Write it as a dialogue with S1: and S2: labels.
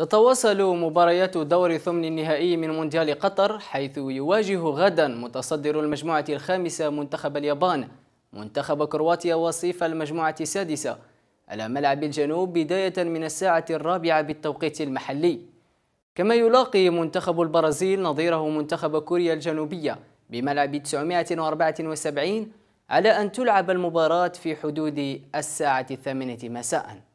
S1: تتواصل مباريات دور ثمن النهائي من مونديال قطر حيث يواجه غدا متصدر المجموعة الخامسة منتخب اليابان منتخب كرواتيا وصيف المجموعة السادسة على ملعب الجنوب بداية من الساعة الرابعة بالتوقيت المحلي كما يلاقي منتخب البرازيل نظيره منتخب كوريا الجنوبية بملعب 974 على أن تلعب المباراة في حدود الساعة الثامنة مساءً